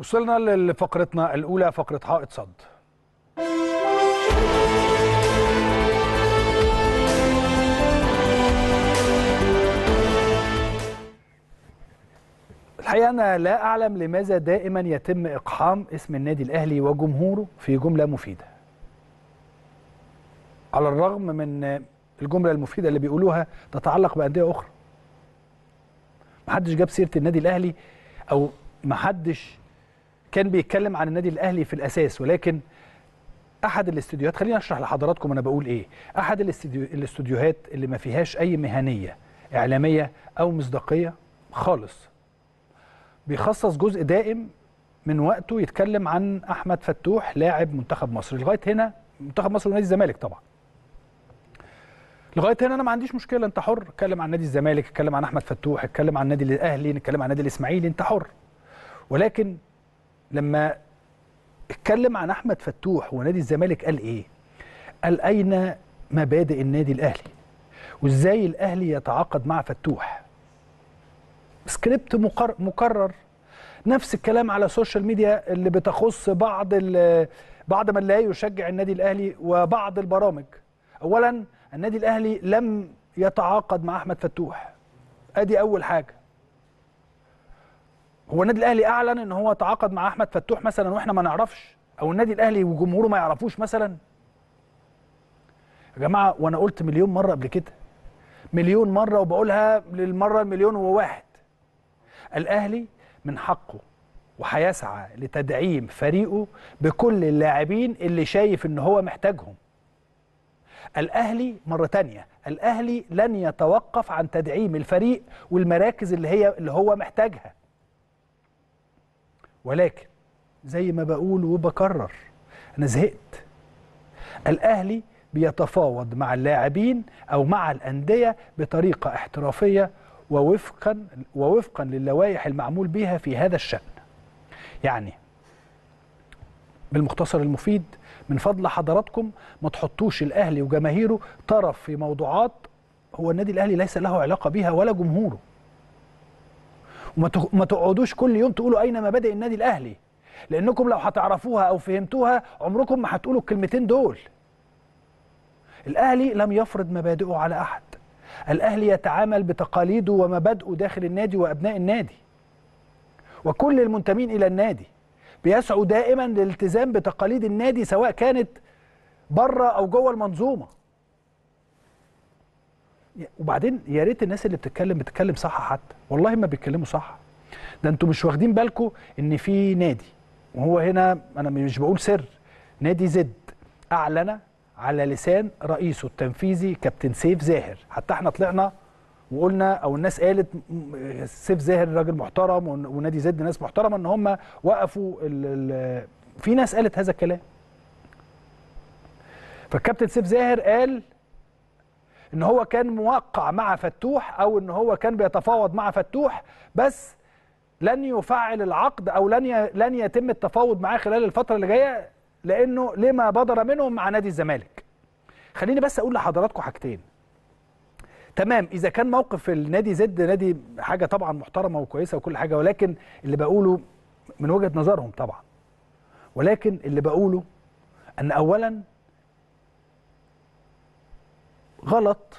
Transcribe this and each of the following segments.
وصلنا لفقرتنا الأولى فقرة حائط صد الحقيقة أنا لا أعلم لماذا دائما يتم إقحام اسم النادي الأهلي وجمهوره في جملة مفيدة على الرغم من الجملة المفيدة اللي بيقولوها تتعلق بأندية أخرى محدش جاب سيرة النادي الأهلي أو محدش كان بيتكلم عن النادي الاهلي في الاساس ولكن احد الاستديوهات خليني اشرح لحضراتكم انا بقول ايه احد الاستديوهات اللي ما فيهاش اي مهنيه اعلاميه او مصداقيه خالص بيخصص جزء دائم من وقته يتكلم عن احمد فتوح لاعب منتخب مصر لغايه هنا منتخب مصر ونادي الزمالك طبعا لغايه هنا انا ما عنديش مشكله انت حر اتكلم عن نادي الزمالك اتكلم عن احمد فتوح اتكلم عن النادي الاهلي اتكلم عن النادي الاسماعيلي انت حر ولكن لما اتكلم عن احمد فتوح ونادي الزمالك قال ايه قال اين مبادئ النادي الاهلي وازاي الاهلي يتعاقد مع فتوح سكريبت مقر... مكرر نفس الكلام على السوشيال ميديا اللي بتخص بعض ال... بعض من لا يشجع النادي الاهلي وبعض البرامج اولا النادي الاهلي لم يتعاقد مع احمد فتوح ادي اول حاجه هو النادي الاهلي اعلن ان هو تعاقد مع احمد فتوح مثلا واحنا ما نعرفش او النادي الاهلي وجمهوره ما يعرفوش مثلا يا جماعه وانا قلت مليون مره قبل كده مليون مره وبقولها للمره المليون وواحد الاهلي من حقه وهيسعى لتدعيم فريقه بكل اللاعبين اللي شايف ان هو محتاجهم الاهلي مره تانية الاهلي لن يتوقف عن تدعيم الفريق والمراكز اللي هي اللي هو محتاجها ولكن زي ما بقول وبكرر أنا زهقت الأهلي بيتفاوض مع اللاعبين أو مع الأندية بطريقة احترافية ووفقا ووفقا للوائح المعمول بها في هذا الشأن يعني بالمختصر المفيد من فضل حضراتكم ما تحطوش الاهلي وجماهيره طرف في موضوعات هو النادي الاهلي ليس له علاقه بها ولا جمهوره وما تقعدوش كل يوم تقولوا اين مبادئ النادي الاهلي لانكم لو هتعرفوها او فهمتوها عمركم ما هتقولوا الكلمتين دول الاهلي لم يفرض مبادئه على احد الاهلي يتعامل بتقاليده ومبادئه داخل النادي وابناء النادي وكل المنتمين الى النادي بيسعوا دائما للالتزام بتقاليد النادي سواء كانت بره او جوه المنظومه وبعدين يا ريت الناس اللي بتتكلم بتتكلم صح حتى والله ما بيتكلموا صح ده انتوا مش واخدين بالكم ان في نادي وهو هنا انا مش بقول سر نادي زد اعلن على لسان رئيسه التنفيذي كابتن سيف زاهر حتى احنا طلعنا وقلنا او الناس قالت سيف زاهر راجل محترم ونادي زد ناس محترمه ان هم وقفوا الـ الـ في ناس قالت هذا الكلام فالكابتن سيف زاهر قال ان هو كان موقع مع فتوح او ان هو كان بيتفاوض مع فتوح بس لن يفعل العقد او لن لن يتم التفاوض معاه خلال الفتره اللي جايه لانه لما بدر منهم مع نادي الزمالك خليني بس اقول لحضراتكم حاجتين تمام اذا كان موقف النادي زد نادي حاجه طبعا محترمه وكويسه وكل حاجه ولكن اللي بقوله من وجهه نظرهم طبعا ولكن اللي بقوله ان اولا غلط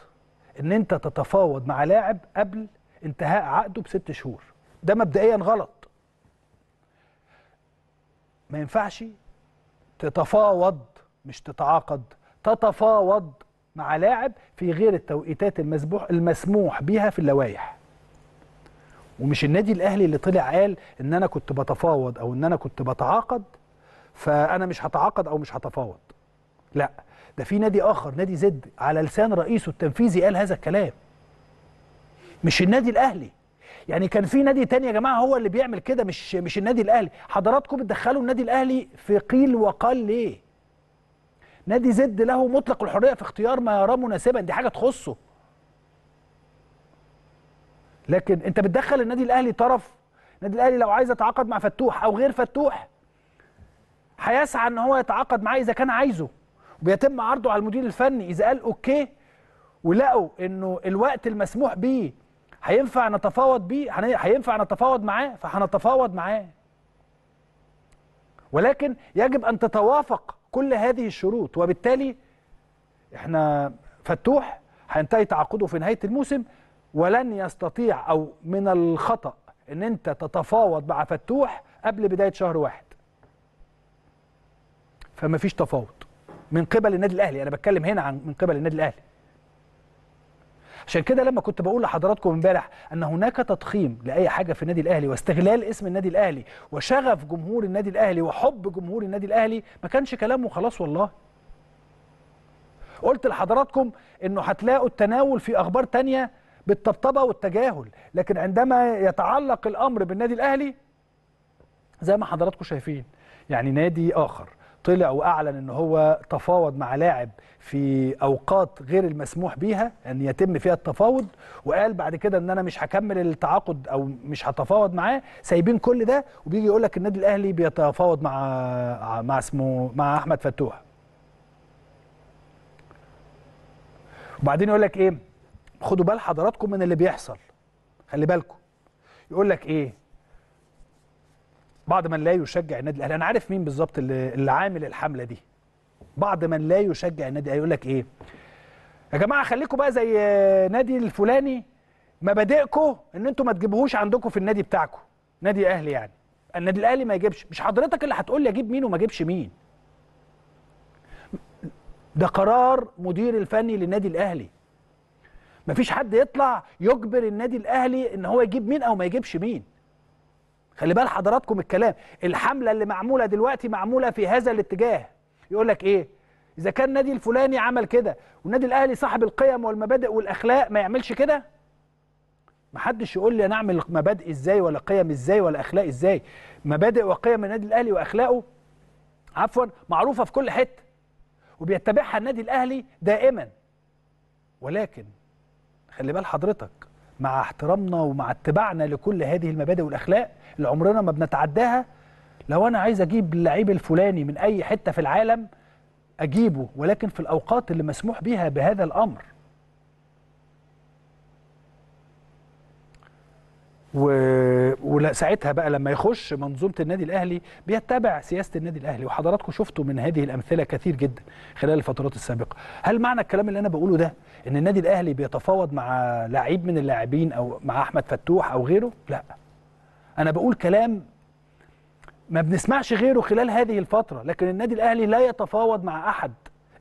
ان انت تتفاوض مع لاعب قبل انتهاء عقده بست شهور ده مبدئيا غلط ما ينفعش تتفاوض مش تتعاقد تتفاوض مع لاعب في غير التوقيتات المسموح المسموح بيها في اللوائح ومش النادي الاهلي اللي طلع قال ان انا كنت بتفاوض او ان انا كنت بتعاقد فانا مش هتعاقد او مش هتفاوض لا ده في نادي اخر نادي زد على لسان رئيسه التنفيذي قال هذا الكلام مش النادي الاهلي يعني كان في نادي تاني يا جماعه هو اللي بيعمل كده مش مش النادي الاهلي حضراتكم بتدخلوا النادي الاهلي في قيل وقال ليه نادي زد له مطلق الحريه في اختيار ما يراه مناسبا دي حاجه تخصه لكن انت بتدخل النادي الاهلي طرف النادي الاهلي لو عايز يتعاقد مع فتوح او غير فتوح هيسعى ان هو يتعاقد معاه اذا كان عايزه بيتم عرضه على المدير الفني اذا قال اوكي ولقوا انه الوقت المسموح به هينفع نتفاوض بيه هينفع نتفاوض معاه فهنتفاوض معاه ولكن يجب ان تتوافق كل هذه الشروط وبالتالي احنا فتوح هينتهي تعاقده في نهايه الموسم ولن يستطيع او من الخطا ان انت تتفاوض مع فتوح قبل بدايه شهر واحد فمفيش تفاوض من قبل النادي الاهلي انا بتكلم هنا عن من قبل النادي الاهلي عشان كده لما كنت بقول لحضراتكم امبارح ان هناك تضخيم لاي حاجه في النادي الاهلي واستغلال اسم النادي الاهلي وشغف جمهور النادي الاهلي وحب جمهور النادي الاهلي ما كانش كلام وخلاص والله قلت لحضراتكم انه هتلاقوا التناول في اخبار تانية بالطبطبه والتجاهل لكن عندما يتعلق الامر بالنادي الاهلي زي ما حضراتكم شايفين يعني نادي اخر طلع واعلن ان هو تفاوض مع لاعب في اوقات غير المسموح بيها ان يتم فيها التفاوض وقال بعد كده ان انا مش هكمل التعاقد او مش هتفاوض معاه سايبين كل ده وبيجي يقول لك النادي الاهلي بيتفاوض مع آه، مع اسمه مع احمد فتوح وبعدين يقول لك ايه خدوا بال حضراتكم من اللي بيحصل خلي بالكم يقول لك ايه بعض من لا يشجع النادي الاهلي انا عارف مين بالظبط اللي, اللي عامل الحمله دي بعض من لا يشجع النادي الاهلي يقول لك ايه يا جماعه خليكم بقى زي نادي الفلاني مبادئكم ان انتم ما تجيبوهوش عندكم في النادي بتاعكم نادي اهلي يعني النادي الاهلي ما يجيبش مش حضرتك اللي هتقول لي اجيب مين وما اجيبش مين ده قرار مدير الفني للنادي الاهلي مفيش حد يطلع يجبر النادي الاهلي ان هو يجيب مين او ما يجيبش مين خلي بال حضراتكم الكلام الحملة اللي معمولة دلوقتي معمولة في هذا الاتجاه يقول لك ايه اذا كان النادي الفلاني عمل كده والنادي الاهلي صاحب القيم والمبادئ والاخلاق ما يعملش كده محدش يقول لي انا اعمل مبادئ ازاي ولا قيم ازاي ولا اخلاق ازاي مبادئ وقيم النادي الاهلي واخلاقه عفوا معروفه في كل حته وبيتبعها النادي الاهلي دائما ولكن خلي بال حضرتك مع احترامنا ومع اتباعنا لكل هذه المبادئ والاخلاق اللي عمرنا ما بنتعداها لو انا عايز اجيب اللعيب الفلاني من اي حته في العالم اجيبه ولكن في الاوقات اللي مسموح بها بهذا الامر وساعتها بقى لما يخش منظومه النادي الاهلي بيتبع سياسه النادي الاهلي وحضراتكم شفتوا من هذه الامثله كثير جدا خلال الفترات السابقه هل معنى الكلام اللي انا بقوله ده ان النادي الاهلي بيتفاوض مع لعيب من اللاعبين او مع احمد فتوح او غيره لا انا بقول كلام ما بنسمعش غيره خلال هذه الفتره لكن النادي الاهلي لا يتفاوض مع احد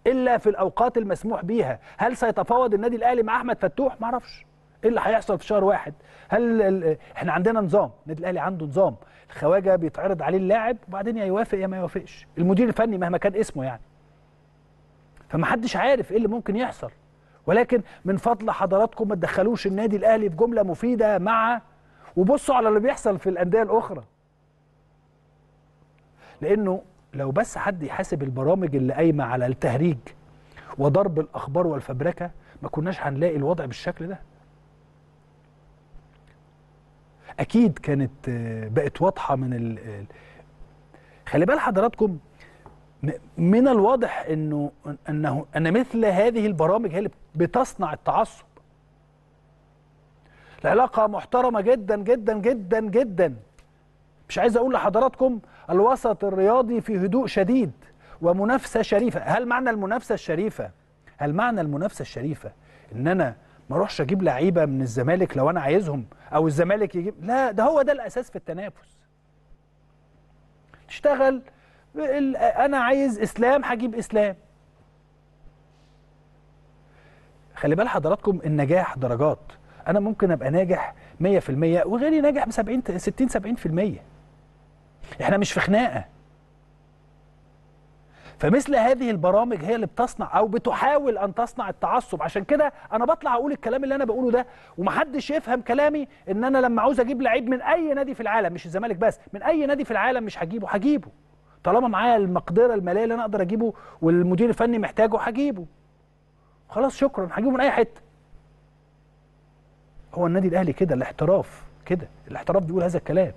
الا في الاوقات المسموح بيها هل سيتفاوض النادي الاهلي مع احمد فتوح ما اعرفش ايه اللي هيحصل في شهر واحد هل ال... احنا عندنا نظام النادي الاهلي عنده نظام الخواجه بيتعرض عليه اللاعب وبعدين يا يوافق يا ما يوافقش المدير الفني مهما كان اسمه يعني فمحدش عارف ايه اللي ممكن يحصل ولكن من فضل حضراتكم ما تدخلوش النادي الاهلي في جمله مفيده مع وبصوا على اللي بيحصل في الانديه الاخرى لانه لو بس حد يحاسب البرامج اللي قايمه على التهريج وضرب الاخبار والفبركه ما كناش هنلاقي الوضع بالشكل ده اكيد كانت آه، بقت واضحه من ال... خلي بال حضراتكم من الواضح انه انه ان مثل هذه البرامج هي اللي بتصنع التعصب العلاقه محترمه جدا جدا جدا جدا مش عايز اقول لحضراتكم الوسط الرياضي في هدوء شديد ومنافسه شريفه هل معنى المنافسه الشريفه هل معنى المنافسه الشريفه ان انا ما اروحش اجيب لعيبه من الزمالك لو انا عايزهم او الزمالك يجيب لا ده هو ده الاساس في التنافس تشتغل انا عايز اسلام هجيب اسلام خلي بال حضراتكم النجاح درجات انا ممكن ابقى ناجح 100% وغيري ناجح ب 70 60 70% احنا مش في خناقه فمثل هذه البرامج هي اللي بتصنع او بتحاول ان تصنع التعصب عشان كده انا بطلع اقول الكلام اللي انا بقوله ده ومحدش يفهم كلامي ان انا لما عاوز اجيب لعيب من اي نادي في العالم مش الزمالك بس من اي نادي في العالم مش هجيبه هجيبه طالما معايا المقدره الماليه اللي انا اقدر اجيبه والمدير الفني محتاجه هجيبه خلاص شكرا هجيبه من اي حته هو النادي الاهلي كده الاحتراف كده الاحتراف بيقول هذا الكلام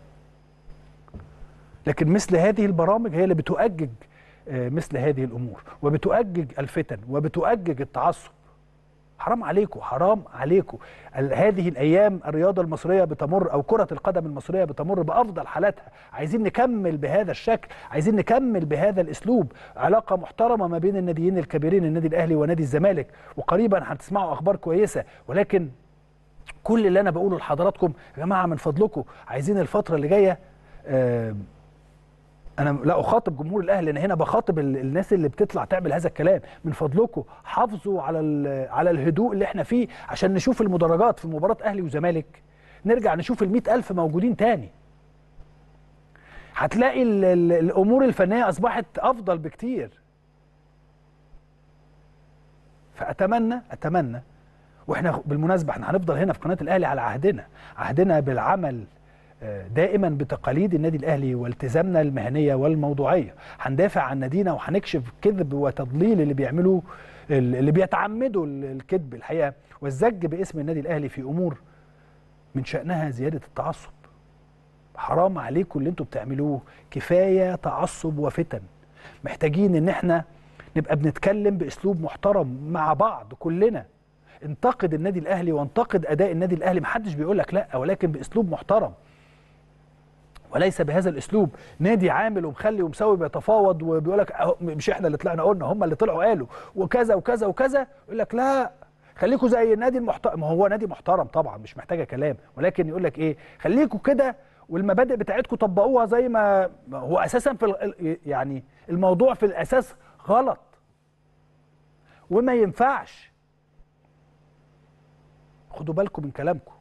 لكن مثل هذه البرامج هي اللي بتؤجج آه، مثل هذه الامور وبتؤجج الفتن وبتؤجج التعصب حرام عليكم حرام عليكم هذه الايام الرياضه المصريه بتمر او كره القدم المصريه بتمر بافضل حالاتها عايزين نكمل بهذا الشكل عايزين نكمل بهذا الاسلوب علاقه محترمه ما بين الناديين الكبيرين النادي الاهلي ونادي الزمالك وقريبا هتسمعوا اخبار كويسه ولكن كل اللي انا بقوله لحضراتكم يا جماعه من فضلكم عايزين الفتره اللي جايه آه انا لا اخاطب جمهور الاهلي انا هنا بخاطب الناس اللي بتطلع تعمل هذا الكلام من فضلكم حافظوا على على الهدوء اللي احنا فيه عشان نشوف المدرجات في مباراه اهلي وزمالك نرجع نشوف ال ألف موجودين تاني هتلاقي الامور الفنيه اصبحت افضل بكتير فاتمنى اتمنى واحنا بالمناسبه احنا هنفضل هنا في قناه الاهلي على عهدنا عهدنا بالعمل دائما بتقاليد النادي الاهلي والتزامنا المهنيه والموضوعيه هندافع عن نادينا وهنكشف كذب وتضليل اللي بيعملوه اللي بيتعمدوا الكذب الحقيقه والزج باسم النادي الاهلي في امور من شانها زياده التعصب حرام عليكم اللي انتوا بتعملوه كفايه تعصب وفتن محتاجين ان احنا نبقى بنتكلم باسلوب محترم مع بعض كلنا انتقد النادي الاهلي وانتقد اداء النادي الاهلي محدش بيقول لك لا ولكن باسلوب محترم وليس بهذا الاسلوب نادي عامل ومخلي ومسوي بيتفاوض وبيقول لك مش احنا اللي طلعنا قلنا هم اللي طلعوا قالوا وكذا وكذا وكذا يقول لك لا خليكوا زي النادي المحترم ما هو نادي محترم طبعا مش محتاجه كلام ولكن يقول لك ايه خليكوا كده والمبادئ بتاعتكم طبقوها زي ما هو اساسا في يعني الموضوع في الاساس غلط وما ينفعش خدوا بالكم من كلامكم